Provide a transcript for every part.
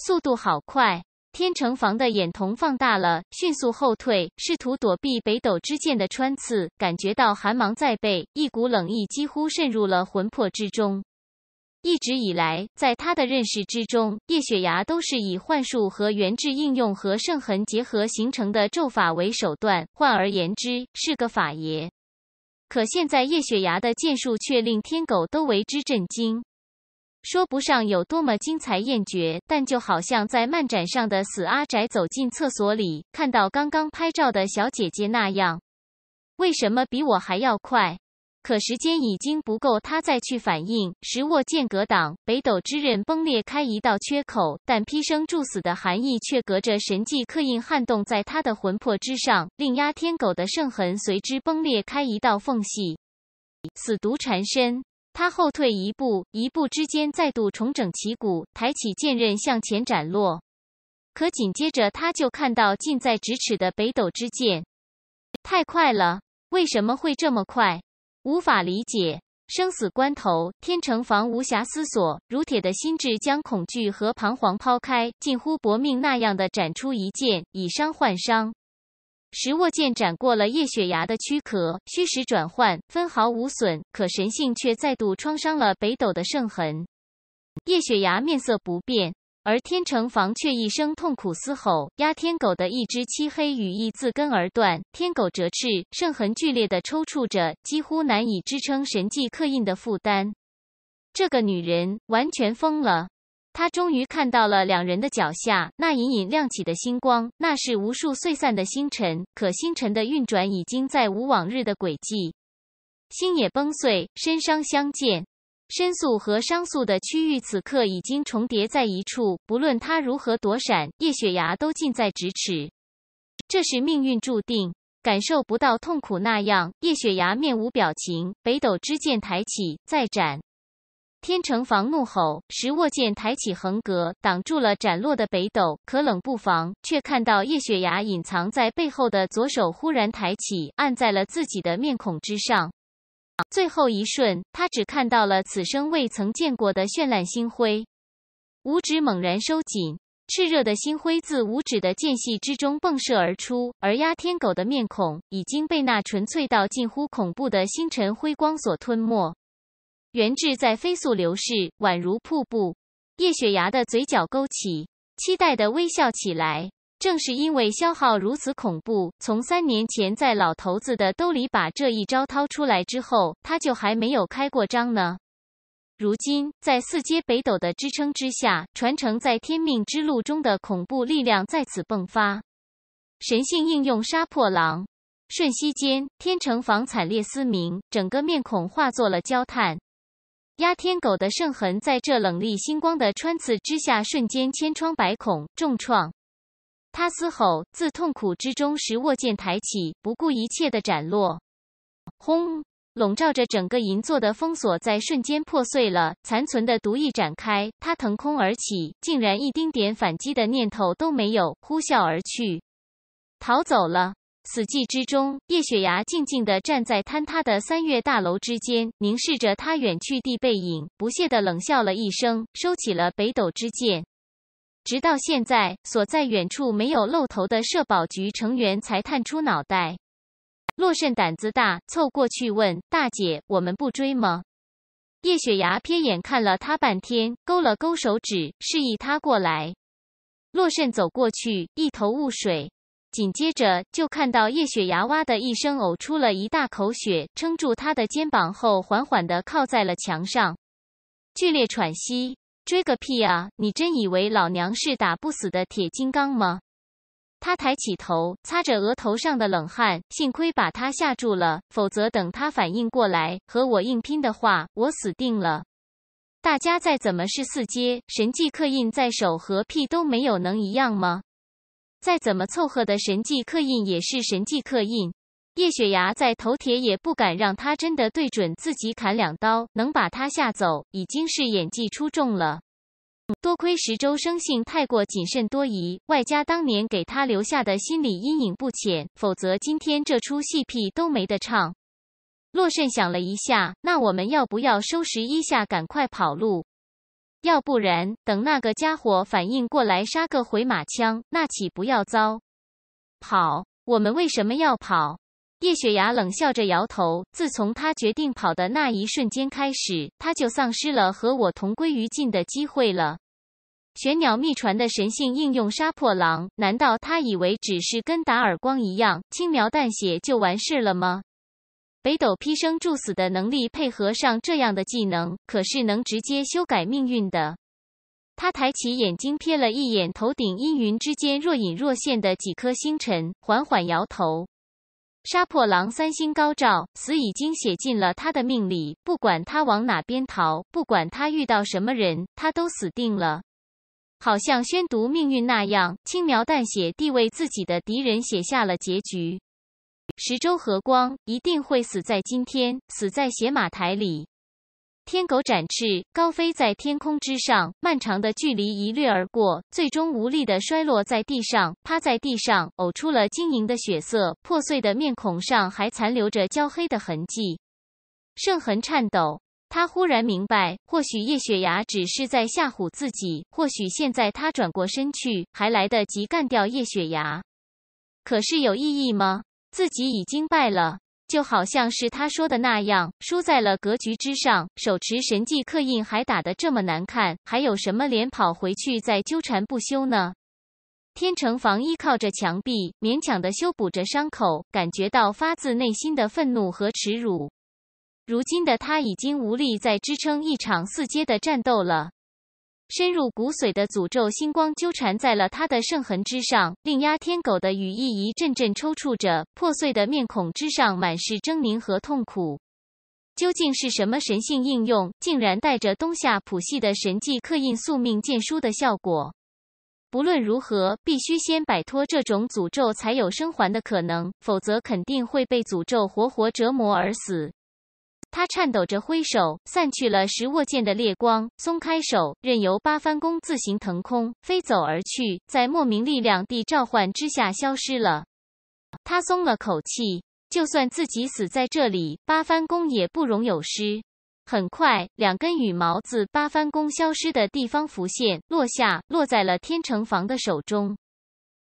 速度好快！天成房的眼瞳放大了，迅速后退，试图躲避北斗之剑的穿刺。感觉到寒芒在背，一股冷意几乎渗入了魂魄之中。一直以来，在他的认识之中，叶雪崖都是以幻术和元智应用和圣痕结合形成的咒法为手段，换而言之，是个法爷。可现在，叶雪崖的剑术却令天狗都为之震惊。说不上有多么精彩艳绝，但就好像在漫展上的死阿宅走进厕所里，看到刚刚拍照的小姐姐那样。为什么比我还要快？可时间已经不够，他再去反应，石握剑格挡，北斗之刃崩裂开一道缺口，但披生铸死的寒意却隔着神迹刻印撼动在他的魂魄之上，令压天狗的圣痕随之崩裂开一道缝隙，死毒缠身。他后退一步，一步之间再度重整旗鼓，抬起剑刃向前斩落。可紧接着，他就看到近在咫尺的北斗之剑，太快了！为什么会这么快？无法理解。生死关头，天成房无暇思索，如铁的心智将恐惧和彷徨抛开，近乎搏命那样的斩出一剑，以伤换伤。石握剑斩过了叶雪崖的躯壳，虚实转换，分毫无损。可神性却再度创伤了北斗的圣痕。叶雪崖面色不变，而天成房却一声痛苦嘶吼，压天狗的一只漆黑羽翼自根而断。天狗折翅，圣痕剧烈的抽搐着，几乎难以支撑神迹刻印的负担。这个女人完全疯了。他终于看到了两人的脚下那隐隐亮起的星光，那是无数碎散的星辰。可星辰的运转已经再无往日的轨迹，星也崩碎，身伤相见，申诉和伤诉的区域此刻已经重叠在一处。不论他如何躲闪，叶雪崖都近在咫尺。这是命运注定，感受不到痛苦那样。叶雪崖面无表情，北斗之剑抬起，再斩。天成房怒吼，石握剑抬起横格，挡住了斩落的北斗。可冷不防，却看到叶雪崖隐藏在背后的左手忽然抬起，按在了自己的面孔之上。最后一瞬，他只看到了此生未曾见过的绚烂星辉。五指猛然收紧，炽热的星辉自五指的间隙之中迸射而出，而压天狗的面孔已经被那纯粹到近乎恐怖的星辰辉光所吞没。元质在飞速流逝，宛如瀑布。叶雪芽的嘴角勾起，期待的微笑起来。正是因为消耗如此恐怖，从三年前在老头子的兜里把这一招掏出来之后，他就还没有开过张呢。如今，在四阶北斗的支撑之下，传承在天命之路中的恐怖力量再次迸发。神性应用杀破狼，瞬息间，天成坊惨烈嘶鸣，整个面孔化作了焦炭。压天狗的圣痕，在这冷厉星光的穿刺之下，瞬间千疮百孔，重创。他嘶吼，自痛苦之中，时握剑抬起，不顾一切的斩落。轰！笼罩着整个银座的封锁在瞬间破碎了，残存的毒翼展开，他腾空而起，竟然一丁点反击的念头都没有，呼啸而去，逃走了。死寂之中，叶雪芽静静地站在坍塌的三月大楼之间，凝视着他远去的背影，不屑地冷笑了一声，收起了北斗之剑。直到现在，所在远处没有露头的社保局成员才探出脑袋。洛慎胆子大，凑过去问：“大姐，我们不追吗？”叶雪芽瞥眼看了他半天，勾了勾手指，示意他过来。洛慎走过去，一头雾水。紧接着就看到叶雪牙哇的一声呕出了一大口血，撑住他的肩膀后，缓缓地靠在了墙上，剧烈喘息。追个屁啊！你真以为老娘是打不死的铁金刚吗？他抬起头，擦着额头上的冷汗，幸亏把他吓住了，否则等他反应过来和我硬拼的话，我死定了。大家再怎么是四阶神迹刻印在手和屁都没有能一样吗？再怎么凑合的神迹刻印也是神迹刻印，叶雪芽再头铁也不敢让他真的对准自己砍两刀，能把他吓走已经是演技出众了。多亏石周生性太过谨慎多疑，外加当年给他留下的心理阴影不浅，否则今天这出戏屁都没得唱。洛胜想了一下，那我们要不要收拾一下，赶快跑路？要不然，等那个家伙反应过来，杀个回马枪，那岂不要糟？跑？我们为什么要跑？叶雪崖冷笑着摇头。自从他决定跑的那一瞬间开始，他就丧失了和我同归于尽的机会了。玄鸟秘传的神性应用杀破狼，难道他以为只是跟打耳光一样，轻描淡写就完事了吗？北斗劈生助死的能力配合上这样的技能，可是能直接修改命运的。他抬起眼睛瞥了一眼头顶阴云之间若隐若现的几颗星辰，缓缓摇头。杀破狼三星高照，死已经写进了他的命里。不管他往哪边逃，不管他遇到什么人，他都死定了。好像宣读命运那样轻描淡写地为自己的敌人写下了结局。石洲和光一定会死在今天，死在血马台里。天狗展翅高飞在天空之上，漫长的距离一掠而过，最终无力的摔落在地上，趴在地上，呕出了晶莹的血色，破碎的面孔上还残留着焦黑的痕迹。圣痕颤抖，他忽然明白，或许叶雪牙只是在吓唬自己，或许现在他转过身去还来得及干掉叶雪牙，可是有意义吗？自己已经败了，就好像是他说的那样，输在了格局之上。手持神迹刻印还打得这么难看，还有什么脸跑回去再纠缠不休呢？天成房依靠着墙壁，勉强的修补着伤口，感觉到发自内心的愤怒和耻辱。如今的他已经无力再支撑一场四阶的战斗了。深入骨髓的诅咒，星光纠缠在了他的圣痕之上，令压天狗的羽翼一阵阵抽搐着。破碎的面孔之上满是狰狞和痛苦。究竟是什么神性应用，竟然带着东夏谱系的神迹刻印宿命剑书的效果？不论如何，必须先摆脱这种诅咒，才有生还的可能，否则肯定会被诅咒活活折磨而死。他颤抖着挥手，散去了石握剑的烈光，松开手，任由八幡弓自行腾空飞走而去，在莫名力量的召唤之下消失了。他松了口气，就算自己死在这里，八幡弓也不容有失。很快，两根羽毛自八幡弓消失的地方浮现落下，落在了天成房的手中。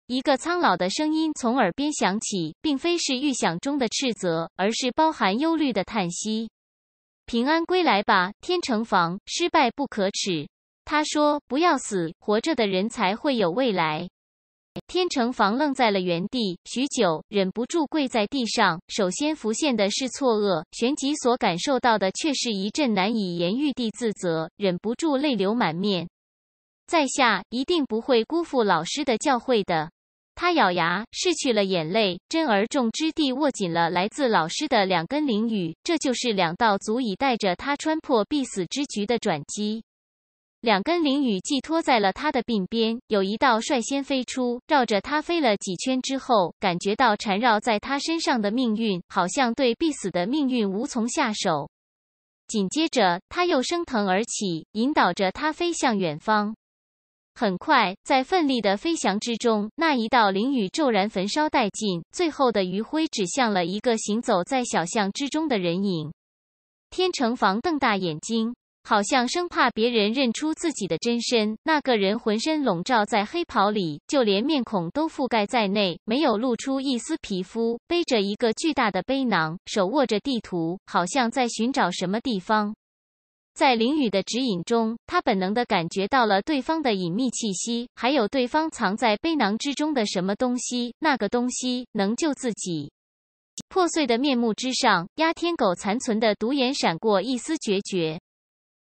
一个苍老的声音从耳边响起，并非是预想中的斥责，而是包含忧虑的叹息。“平安归来吧，天成房。失败不可耻。”他说，“不要死，活着的人才会有未来。”天成房愣在了原地，许久，忍不住跪在地上。首先浮现的是错愕，旋即所感受到的却是一阵难以言喻的自责，忍不住泪流满面。在下一定不会辜负老师的教诲的。他咬牙，拭去了眼泪，真而重之地握紧了来自老师的两根翎羽。这就是两道足以带着他穿破必死之局的转机。两根翎羽寄托在了他的鬓边，有一道率先飞出，绕着他飞了几圈之后，感觉到缠绕在他身上的命运，好像对必死的命运无从下手。紧接着，他又升腾而起，引导着他飞向远方。很快，在奋力的飞翔之中，那一道灵雨骤然焚烧殆尽，最后的余晖指向了一个行走在小巷之中的人影。天成房瞪大眼睛，好像生怕别人认出自己的真身。那个人浑身笼罩在黑袍里，就连面孔都覆盖在内，没有露出一丝皮肤，背着一个巨大的背囊，手握着地图，好像在寻找什么地方。在林宇的指引中，他本能的感觉到了对方的隐秘气息，还有对方藏在背囊之中的什么东西。那个东西能救自己。破碎的面目之上，压天狗残存的独眼闪过一丝决绝。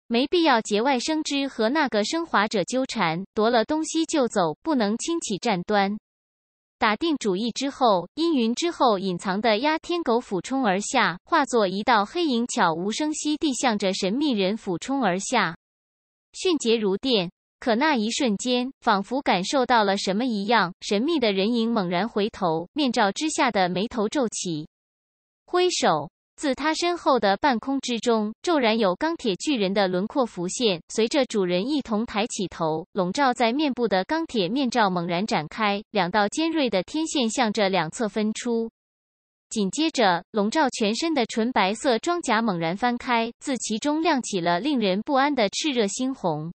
没必要节外生枝，和那个升华者纠缠。夺了东西就走，不能轻启战端。打定主意之后，阴云之后隐藏的压天狗俯冲而下，化作一道黑影，悄无声息地向着神秘人俯冲而下，迅捷如电。可那一瞬间，仿佛感受到了什么一样，神秘的人影猛然回头，面罩之下的眉头皱起，挥手。自他身后的半空之中，骤然有钢铁巨人的轮廓浮现，随着主人一同抬起头，笼罩在面部的钢铁面罩猛然展开，两道尖锐的天线向着两侧分出，紧接着，笼罩全身的纯白色装甲猛然翻开，自其中亮起了令人不安的炽热猩红。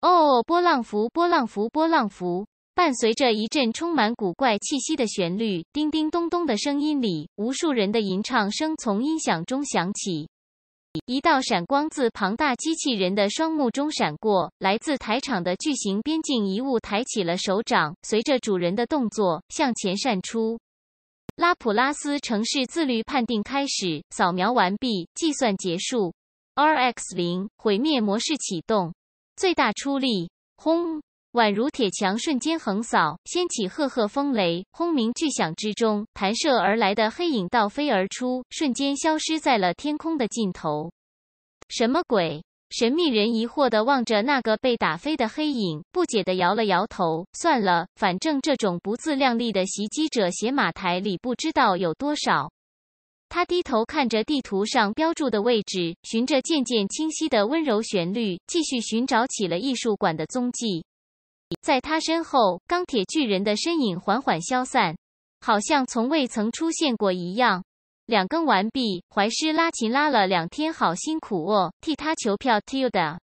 哦，波浪符，波浪符，波浪符！伴随着一阵充满古怪气息的旋律，叮叮咚咚的声音里，无数人的吟唱声从音响中响起。一道闪光自庞大机器人的双目中闪过，来自台场的巨型边境遗物抬起了手掌，随着主人的动作向前闪出。拉普拉斯城市自律判定开始，扫描完毕，计算结束。RX 零毁灭模式启动，最大出力，轰！宛如铁墙瞬间横扫，掀起赫赫风雷，轰鸣巨响之中，弹射而来的黑影倒飞而出，瞬间消失在了天空的尽头。什么鬼？神秘人疑惑的望着那个被打飞的黑影，不解的摇了摇头。算了，反正这种不自量力的袭击者，写马台里不知道有多少。他低头看着地图上标注的位置，循着渐渐清晰的温柔旋律，继续寻找起了艺术馆的踪迹。在他身后，钢铁巨人的身影缓缓消散，好像从未曾出现过一样。两更完毕，怀师拉琴拉了两天，好辛苦哦，替他求票 Tilda。